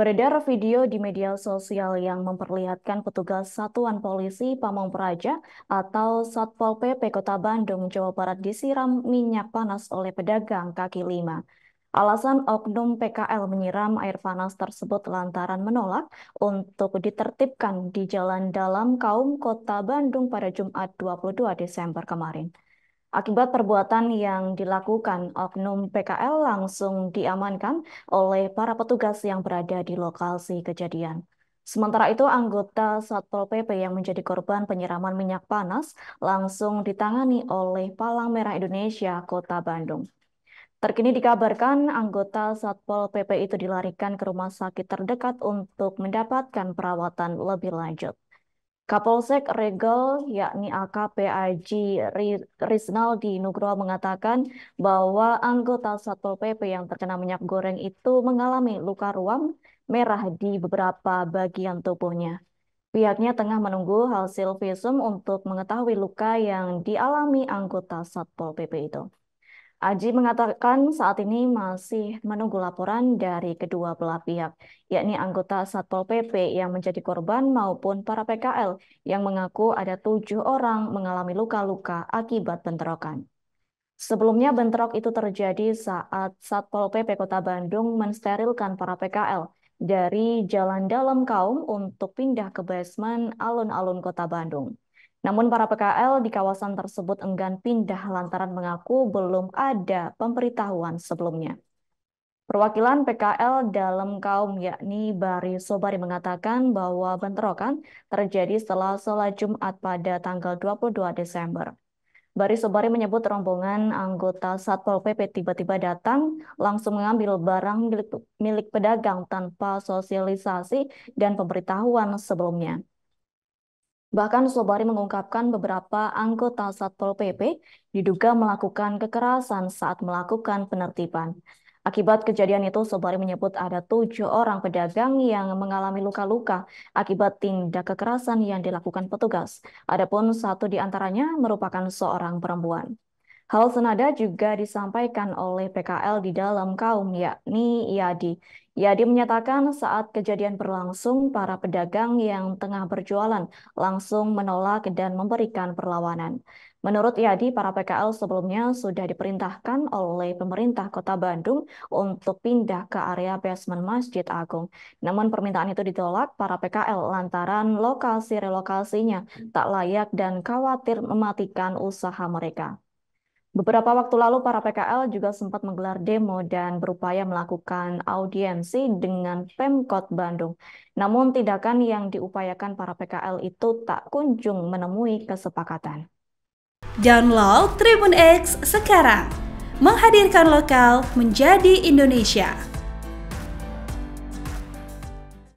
Beredar video di media sosial yang memperlihatkan petugas Satuan Polisi Pamong Praja atau Satpol PP Kota Bandung, Jawa Barat disiram minyak panas oleh pedagang kaki lima. Alasan Oknum PKL menyiram air panas tersebut lantaran menolak untuk ditertibkan di Jalan Dalam Kaum Kota Bandung pada Jumat 22 Desember kemarin. Akibat perbuatan yang dilakukan, oknum PKL langsung diamankan oleh para petugas yang berada di lokasi kejadian. Sementara itu, anggota Satpol PP yang menjadi korban penyiraman minyak panas langsung ditangani oleh Palang Merah Indonesia Kota Bandung. Terkini dikabarkan anggota Satpol PP itu dilarikan ke rumah sakit terdekat untuk mendapatkan perawatan lebih lanjut. Kapolsek Regal yakni AKP Riznal di Nugroho mengatakan bahwa anggota Satpol PP yang terkena minyak goreng itu mengalami luka ruam merah di beberapa bagian tubuhnya. Pihaknya tengah menunggu hasil visum untuk mengetahui luka yang dialami anggota Satpol PP itu. Aji mengatakan saat ini masih menunggu laporan dari kedua belah pihak, yakni anggota Satpol PP yang menjadi korban maupun para PKL yang mengaku ada tujuh orang mengalami luka-luka akibat bentrokan. Sebelumnya bentrok itu terjadi saat Satpol PP Kota Bandung mensterilkan para PKL dari Jalan Dalam Kaum untuk pindah ke basement alun-alun Kota Bandung. Namun para PKL di kawasan tersebut enggan pindah lantaran mengaku belum ada pemberitahuan sebelumnya. Perwakilan PKL dalam kaum yakni Bari Sobari mengatakan bahwa bentrokan terjadi setelah sholat Jumat pada tanggal 22 Desember. Bari Sobari menyebut rombongan anggota Satpol PP tiba-tiba datang langsung mengambil barang milik, milik pedagang tanpa sosialisasi dan pemberitahuan sebelumnya. Bahkan Sobari mengungkapkan beberapa anggota Satpol PP diduga melakukan kekerasan saat melakukan penertiban. Akibat kejadian itu, Sobari menyebut ada tujuh orang pedagang yang mengalami luka-luka akibat tindak kekerasan yang dilakukan petugas. Adapun satu di antaranya merupakan seorang perempuan. Hal senada juga disampaikan oleh PKL di dalam kaum, yakni Yadi. Yadi menyatakan saat kejadian berlangsung, para pedagang yang tengah berjualan langsung menolak dan memberikan perlawanan. Menurut Yadi, para PKL sebelumnya sudah diperintahkan oleh pemerintah kota Bandung untuk pindah ke area basement Masjid Agung. Namun permintaan itu ditolak para PKL lantaran lokasi relokasinya tak layak dan khawatir mematikan usaha mereka. Beberapa waktu lalu, para PKL juga sempat menggelar demo dan berupaya melakukan audiensi dengan Pemkot Bandung. Namun, tindakan yang diupayakan para PKL itu tak kunjung menemui kesepakatan. Download Tribun X sekarang, menghadirkan lokal menjadi Indonesia.